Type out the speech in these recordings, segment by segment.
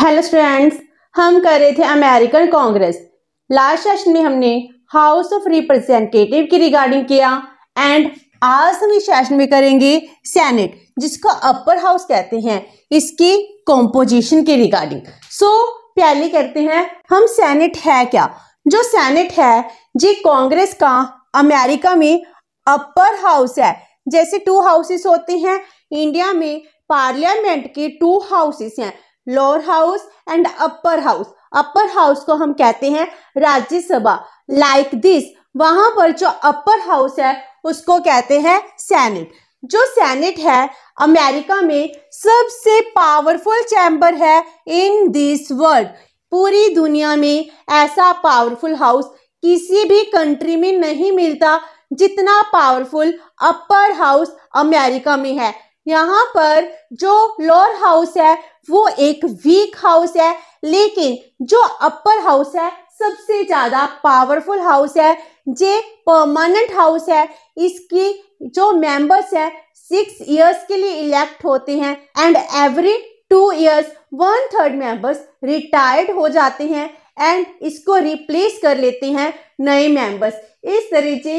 hello students हम कर रहे थे अमेरिकन कांग्रेस लास्ट सेशन में हमने हाउस ऑफ रिप्रेजेंटेटिव की रिगार्डिंग किया एंड आज हम इस सेशन में करेंगे सेनेट जिसको अपर हाउस कहते हैं इसकी कॉम्पोजिशन की रिगार्डिंग सो so, पहले करते हैं हम सेनेट है क्या जो सेनेट है जी कांग्रेस का अमेरिका में अपर हाउस है जैसे टू हाउसेस होते हैं इंडिया में पार्लियामेंट के टू हाउसेस हैं lower house and upper house upper house को हम कहते हैं राज्यसभा लाइक दिस वहां पर जो अपर हाउस है उसको कहते हैं सेनेट जो सेनेट है अमेरिका में सबसे पावरफुल चैम्बर है इन दिस वर्ल्ड पूरी दुनिया में ऐसा पावरफुल हाउस किसी भी कंट्री में नहीं मिलता जितना पावरफुल अपर हाउस अमेरिका में है यहाँ पर जो लोअर हाउस है वो एक वीक हाउस है लेकिन जो अपर हाउस है सबसे ज्यादा पावरफुल हाउस है जे परमानेंट हाउस है इसकी जो मेंबर्स है सिक्स इयर्स के लिए इलेक्ट होते हैं and every two years one third members retired हो जाते हैं एंड इसको रिप्लेस कर लेते हैं नए मेंबर्स इस तरीके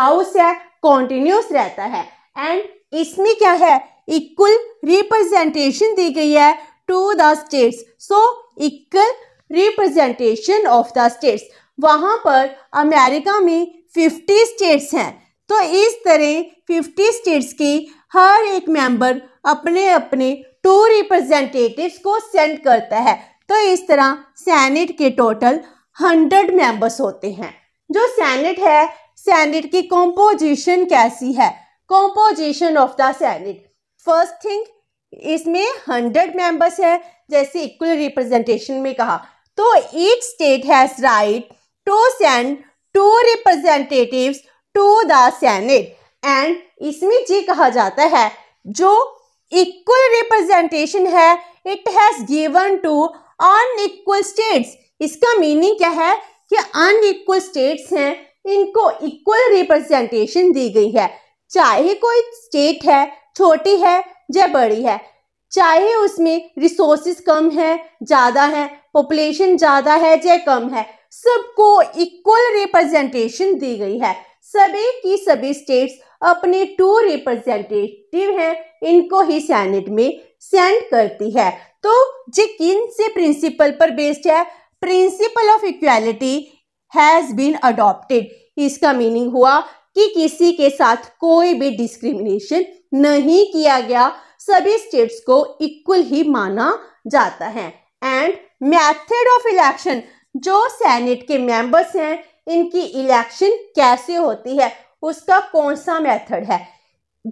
हाउस है कॉन्टिन्यूस रहता है एंड इसमें क्या है इक्वल रिप्रेजेंटेशन दी गई है to the states so equal representation of the states वहाँ पर अमेरिका में 50 स्टेट्स हैं तो इस तरह 50 स्टेट्स की हर एक मेंबर अपने अपने टू रिप्रेजेंटेटिव्स को सेंड करता है तो इस तरह सैनेट के टोटल 100 मेंबर्स होते हैं जो सैनेट है सैनेट की कॉम्पोजिशन कैसी है composition of the senate first thing इसमें हंड्रेड मेंबर्स है जैसे इक्वल रिप्रेजेंटेशन में कहा तो each state has right to send two representative to the senate and इसमें जी कहा जाता है जो इक्वल रिप्रेजेंटेशन है it has given to unequal states इसका मीनिंग क्या है कि अनइक्वल स्टेट्स हैं इनको इक्वल रिप्रेजेंटेशन दी गई है चाहे कोई स्टेट है छोटी है या बड़ी है चाहे उसमें रिसोर्सिस कम है ज़्यादा है पॉपुलेशन ज़्यादा है या कम है सबको इक्वल रिप्रेजेंटेशन दी गई है सभी की सभी स्टेट्स अपने टू रिप्रेजेंटेटिव हैं इनको ही सैनेट में सेंड करती है तो ये किन से प्रिंसिपल पर बेस्ड है principle of equality has been adopted इसका मीनिंग हुआ कि किसी के साथ कोई भी डिस्क्रिमिनेशन नहीं किया गया सभी स्टेट्स को इक्वल ही माना जाता है एंड मेथड ऑफ इलेक्शन जो सेनेट के मेंबर्स हैं इनकी इलेक्शन कैसे होती है उसका कौन सा मेथड है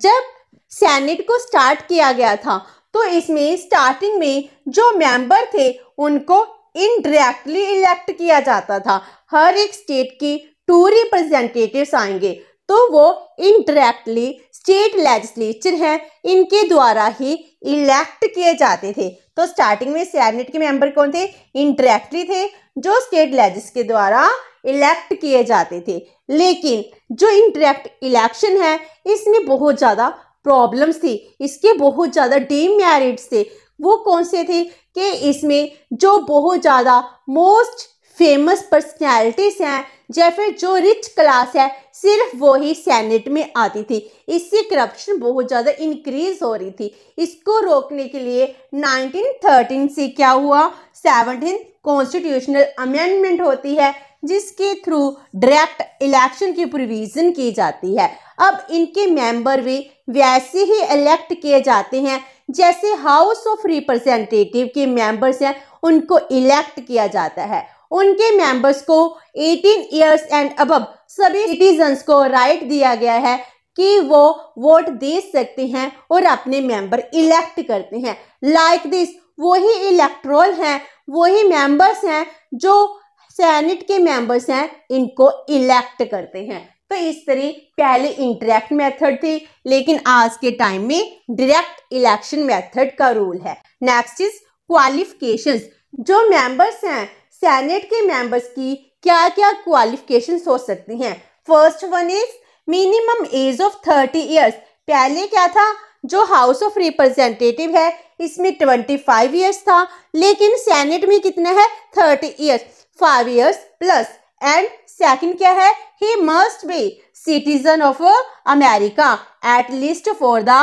जब सेनेट को स्टार्ट किया गया था तो इसमें स्टार्टिंग में जो मेंबर थे उनको इनडायरेक्टली इलेक्ट किया जाता था हर एक स्टेट की टू रिप्रेजेंटेटिव आएंगे तो वो इनडायरेक्टली स्टेट लेजिस्लेचर है इनके द्वारा ही इलेक्ट किए जाते थे तो स्टार्टिंग में सैनेट के मेंबर कौन थे इनडायरेक्टली थे जो स्टेट लेजिस के द्वारा इलेक्ट किए जाते थे लेकिन जो इनडायरेक्ट इलेक्शन है इसमें बहुत ज़्यादा प्रॉब्लम्स थी इसके बहुत ज़्यादा डीमेरिट्स थे वो कौन से थे कि इसमें जो बहुत ज़्यादा मोस्ट फेमस पर्सनैलिटीज़ हैं या फिर जो रिच क्लास है सिर्फ वो ही सैनेट में आती थी इससे करप्शन बहुत ज़्यादा इंक्रीज हो रही थी इसको रोकने के लिए 1913 से क्या हुआ सेवनटीन कॉन्स्टिट्यूशनल अमेंडमेंट होती है जिसके थ्रू डायरेक्ट इलेक्शन की प्रोविज़न की जाती है अब इनके मेंबर भी वैसे ही इलेक्ट किए जाते हैं जैसे हाउस ऑफ रिप्रेजेंटेटिव के मेंबर्स हैं उनको इलेक्ट किया जाता है उनके मेंबर्स को 18 इयर्स एंड अब सभी सिटीजन्स को राइट दिया गया है कि वो वोट दे सकते हैं और अपने मेंबर इलेक्ट करते हैं लाइक दिस वही इलेक्ट्रोल हैं वही मेंबर्स हैं जो सेनेट के मेंबर्स हैं इनको इलेक्ट करते हैं तो इस तरह पहले इंटरेक्ट मेथड थी लेकिन आज के टाइम में डायरेक्ट इलेक्शन मेथड का रूल है नेक्स्ट इज क्वालिफिकेशंस जो मेंबर्स हैं सेनेट के मेंबर्स की क्या क्या क्वालिफिकेशन हो सकती हैं first one is minimum age of thirty years पहले क्या था जो हाउस ऑफ रिप्रेजेंटेटिव है इसमें ट्वेंटी फाइव ईयर्स था लेकिन सेनेट में कितना है thirty years five years plus and second क्या है he must be citizen of America at least for the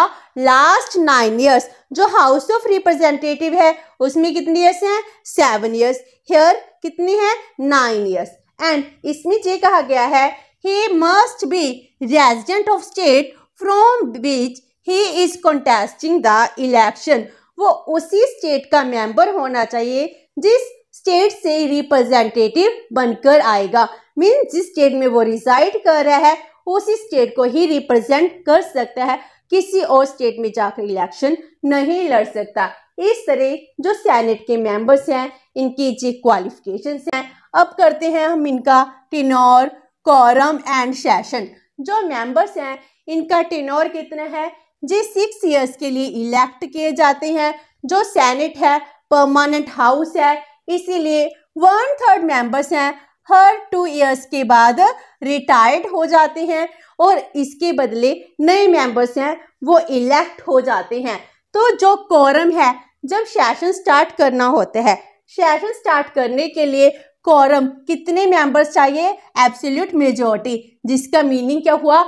last nine years जो हाउस ऑफ रिप्रेजेंटेटिव है उसमें कितने ईयर्स हैं सेवन ईयर्स हेयर कितनी है नाइन ईयर्स एंड इसमें ये कहा गया है he must be resident of state from which he is contesting the election वो उसी स्टेट का मेंबर होना चाहिए जिस स्टेट से रिप्रेजेंटेटिव बनकर आएगा मीन जिस स्टेट में वो रिजाइड कर रहा है उसी स्टेट को ही रिप्रेजेंट कर सकता है किसी और स्टेट में जाकर इलेक्शन नहीं लड़ सकता इस तरह जो सैनेट के मेंबर्स हैं इनकी जी क्वालिफिकेशन हैं अब करते हैं हम इनका टिनोर कॉरम एंड सेशन जो मेंबर्स हैं इनका टिनोर कितना है जी सिक्स इयर्स के लिए इलेक्ट किए जाते हैं जो सेनेट है परमानेंट हाउस है इसीलिए वन थर्ड मेंबर्स हैं हर टू इयर्स के बाद रिटायर्ड हो जाते हैं और इसके बदले नए मेंबर्स हैं वो इलेक्ट हो जाते हैं तो जो कोरम है जब सेशन स्टार्ट करना होता है सेशन स्टार्ट करने के लिए कोरम कितने मेंबर्स चाहिए एब्सोल्यूट मेजोरिटी जिसका मीनिंग क्या हुआ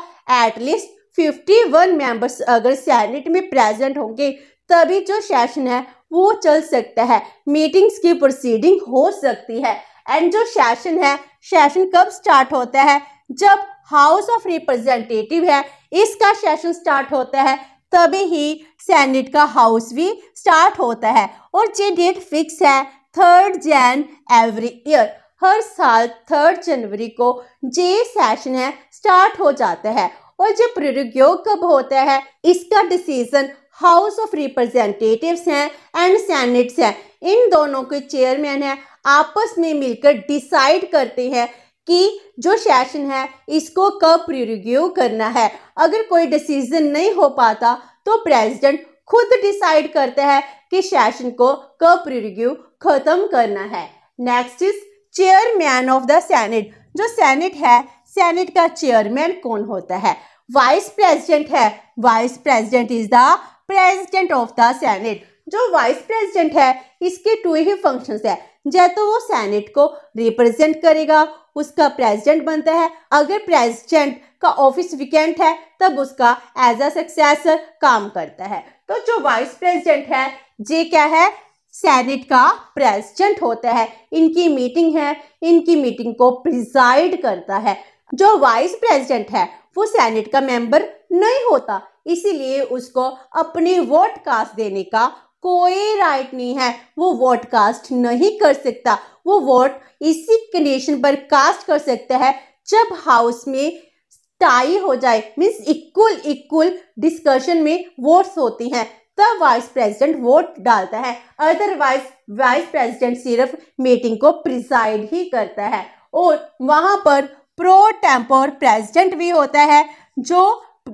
एटलीस्ट 51 मेंबर्स अगर सैनेट में प्रेजेंट होंगे तभी जो सेशन है वो चल सकता है मीटिंग्स की प्रोसीडिंग हो सकती है एंड जो सेशन है सेशन कब स्टार्ट होता है जब हाउस ऑफ रिप्रेजेंटेटिव है इसका सेशन स्टार्ट होता है तभी ही सैनेट का हाउस भी स्टार्ट होता है और ये डेट फिक्स है थर्ड जैन एवरी ईयर हर साल थर्ड जनवरी को जे सेशन है स्टार्ट हो जाता है और जो प्रयोग कब होता है इसका डिसीजन हाउस ऑफ रिप्रेजेंटेटिव्स हैं एंड सैनिट्स हैं इन दोनों के चेयरमैन हैं आपस में मिलकर डिसाइड करते हैं कि जो सेशन है इसको कब रिव्यू करना है अगर कोई डिसीजन नहीं हो पाता तो प्रेसिडेंट खुद डिसाइड करते हैं कि सेशन को कब रिव्यू खत्म करना है next is chairman of the senate जो सेनेट है सेनेट का चेयरमैन कौन होता है वाइस प्रेसिडेंट है vice president is the president of the senate जो वाइस प्रेसिडेंट है इसके टू ही फंक्शंस है जै तो वो सेनेट को रिप्रेजेंट करेगा उसका प्रेसिडेंट बनता है अगर प्रेसिडेंट का ऑफिस वीकेंड है तब उसका एज अ सक्सेसर काम करता है तो जो वाइस प्रेसिडेंट है ये क्या है सेनेट का प्रेसिडेंट होता है इनकी मीटिंग है इनकी मीटिंग को प्रिजाइड करता है जो वाइस प्रेसिडेंट है वो सेनेट का मेंबर नहीं होता इसीलिए उसको अपने वोट कास्ट देने का कोई राइट नहीं है वो वोट कास्ट नहीं कर सकता वो वोट इसी कंडीशन पर कास्ट कर सकता है जब हाउस में टाई हो जाए मीन्स इक्वल इक्वल डिस्कशन में वोट्स होती हैं तब वाइस प्रेसिडेंट वोट डालता है अदरवाइज वाइस प्रेसिडेंट सिर्फ मीटिंग को प्रिसाइड ही करता है और वहाँ पर प्रो टेम्पर प्रेसिडेंट भी होता है जो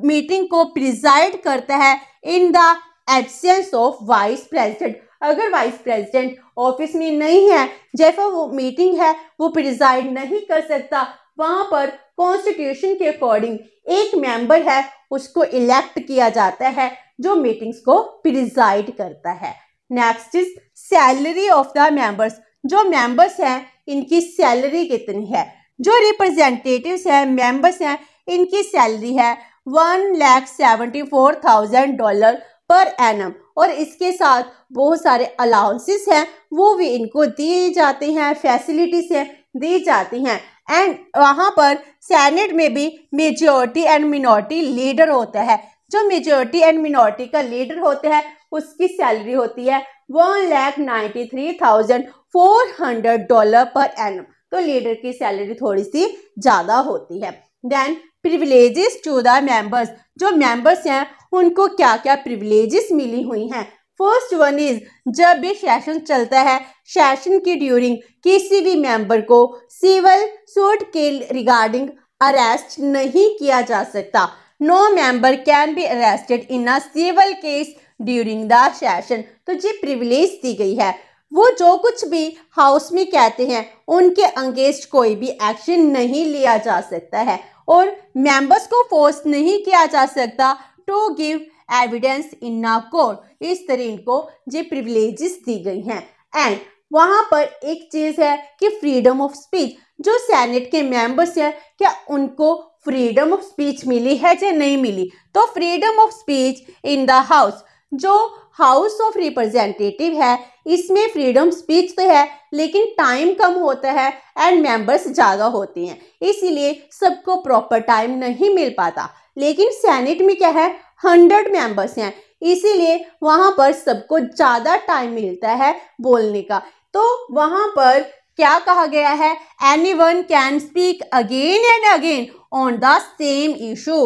मीटिंग को प्रिजाइड करता है in the absence of vice president अगर वाइस प्रेसिडेंट ऑफिस में नहीं है जैसा वो मीटिंग है वो प्रिजाइड नहीं कर सकता वहाँ पर कॉन्स्टिट्यूशन के अकॉर्डिंग एक मेंबर है उसको इलेक्ट किया जाता है जो मीटिंग्स को प्रिजाइड करता है next is salary of the members जो मेंबर्स हैं इनकी सैलरी कितनी है जो रिप्रेजेंटेटिव हैं मेंबर्स हैं इनकी सैलरी है one lakh seventy four thousand dollar per annum और इसके साथ बहुत सारे अलाउंसेस हैं वो भी इनको दिए जाते हैं फैसिलिटीज़ हैं दी जाती हैं एंड वहाँ पर सैनेट में भी मेजोरिटी एंड मिनोरिटी लीडर होता है जो मेजोरिटी एंड मिनोरिटी का लीडर होता है उसकी सैलरी होती है one lakh ninety three thousand four hundred dollar per annum तो लीडर की सैलरी थोड़ी सी ज़्यादा होती है then privileges to the members जो मेंबर्स हैं उनको क्या क्या प्रिविलेजेस मिली हुई हैं फर्स्ट वन इज जब भी सेशन चलता है सेशन की ड्यूरिंग किसी भी मेंबर को सिविल सूट के रिगार्डिंग अरेस्ट नहीं किया जा सकता no member can be arrested in a civil case during the session तो ये प्रिविलेज दी गई है वो जो कुछ भी हाउस में कहते हैं उनके अंगेस्ट कोई भी एक्शन नहीं लिया जा सकता है और मेंबर्स को फोर्स नहीं किया जा सकता to give evidence in court इस तरह इनको ये प्रिविलेजेस दी गई हैं एंड वहाँ पर एक चीज है कि फ्रीडम ऑफ स्पीच जो सेनेट के मेंबर्स हैं क्या उनको फ्रीडम ऑफ स्पीच मिली है या नहीं मिली तो freedom of speech in the house जो हाउस ऑफ रिप्रेजेंटेटिव है इसमें फ्रीडम स्पीच तो है लेकिन टाइम कम होता है एंड मेंबर्स ज़्यादा होते हैं इसीलिए सबको प्रॉपर टाइम नहीं मिल पाता लेकिन सेनेट में क्या है हंड्रेड मेंबर्स हैं इसीलिए वहाँ पर सबको ज़्यादा टाइम मिलता है बोलने का तो वहाँ पर क्या कहा गया है any one can speak again and again on the same issue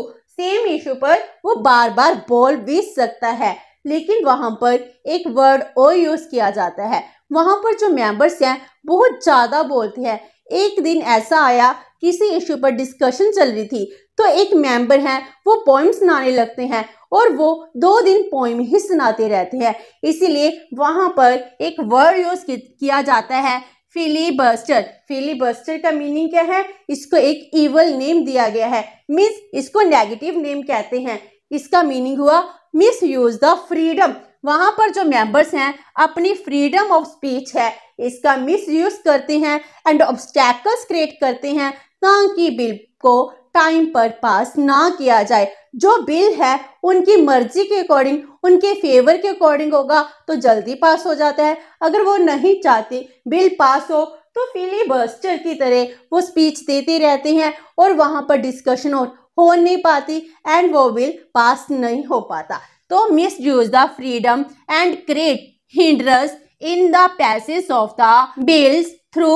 same issue पर वो बार बार बोल भी सकता है लेकिन वहाँ पर एक वर्ड और यूज़ किया जाता है वहाँ पर जो मेंबर्स हैं बहुत ज़्यादा बोलते हैं एक दिन ऐसा आया किसी इशू पर डिस्कशन चल रही थी तो एक मेंबर हैं वो पोइम सुनाने लगते हैं और वो दो दिन पोइम ही सुनाते रहते हैं इसीलिए वहाँ पर एक वर्ड यूज़ किया जाता है फिली बस्टर का मीनिंग क्या है इसको एक ईवल नेम दिया गया है मीन्स इसको नेगेटिव नेम कहते हैं इसका मीनिंग हुआ मिस यूज द फ्रीडम वहाँ पर जो मेंबर्स हैं अपनी फ्रीडम ऑफ स्पीच है इसका मिस यूज करते हैं एंड ऑब्स्टैकल्स क्रिएट करते हैं ताकि बिल को टाइम पर पास ना किया जाए जो बिल है उनकी मर्जी के अकॉर्डिंग उनके फेवर के अकॉर्डिंग होगा तो जल्दी पास हो जाता है अगर वो नहीं चाहते बिल पास हो तो फिलीबस्टर की तरह वो स्पीच देते रहते हैं और वहाँ पर डिस्कशन हो, हो नहीं पाती एंड वो बिल पास नहीं हो पाता तो misuse the freedom and create hindrance in the passage of the bills through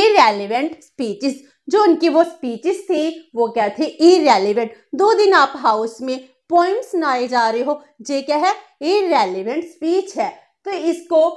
irrelevant speeches जो उनकी वो स्पीचेस थी वो क्या थी इरेलीवेंट दो दिन आप हाउस में पॉइंट्स नाए जा रहे हो जे क्या है इरेलीवेंट स्पीच है तो इसको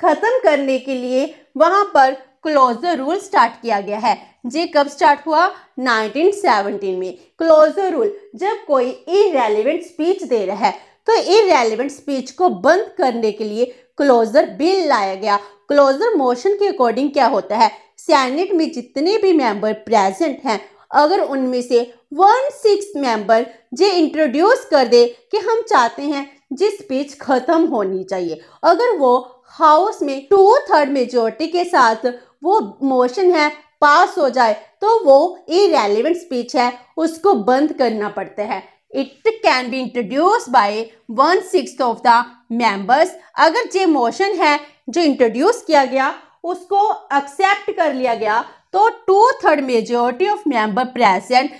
ख़त्म करने के लिए वहाँ पर क्लोजर रूल स्टार्ट किया गया है जे कब स्टार्ट हुआ 1917 में क्लोजर रूल जब कोई इरेलीवेंट स्पीच दे रहा है तो इरेलीवेंट स्पीच को बंद करने के लिए क्लोजर बिल लाया गया क्लोजर मोशन के अकॉर्डिंग क्या होता है सैनेट में जितने भी मेंबर प्रेजेंट हैं अगर उनमें से वन सिक्स मेंबर जे इंट्रोड्यूस कर दे कि हम चाहते हैं जिस स्पीच खत्म होनी चाहिए अगर वो हाउस में टू थर्ड मेजोरिटी के साथ वो मोशन है पास हो जाए तो वो इरेलीवेंट स्पीच है उसको बंद करना पड़ता है it can be introduce by one six of the members अगर जे मोशन है जो इंट्रोड्यूस किया गया उसको एक्सेप्ट कर लिया गया तो two third majority of member present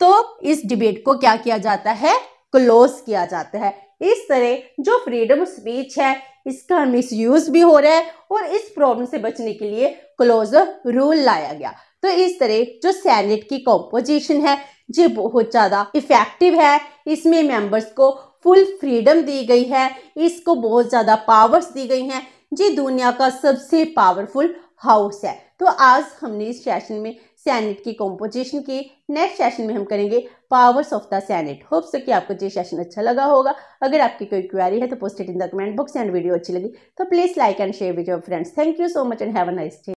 तो इस डिबेट को क्या किया जाता है क्लोज किया जाता है इस तरह जो फ्रीडम स्पीच है इसका मिस यूज भी हो रहा है और इस प्रॉब्लम से बचने के लिए क्लोज रूल लाया गया तो इस तरह जो सैनेट की कॉम्पोजिशन है जो बहुत ज़्यादा इफेक्टिव है इसमें मेंबर्स को फुल फ्रीडम दी गई है इसको बहुत ज़्यादा पावर्स दी गई हैं ये दुनिया का सबसे पावरफुल हाउस है तो आज हमने इस सेशन में सैनेट की कॉम्पोजिशन की नेक्स्ट सेशन में हम करेंगे powers of the senate hope so कि आपको ये सेशन अच्छा लगा होगा अगर आपकी कोई क्वेरी है तो posted in the comment box and video अच्छी लगी तो please like and share with your friends thank you so much and have a nice day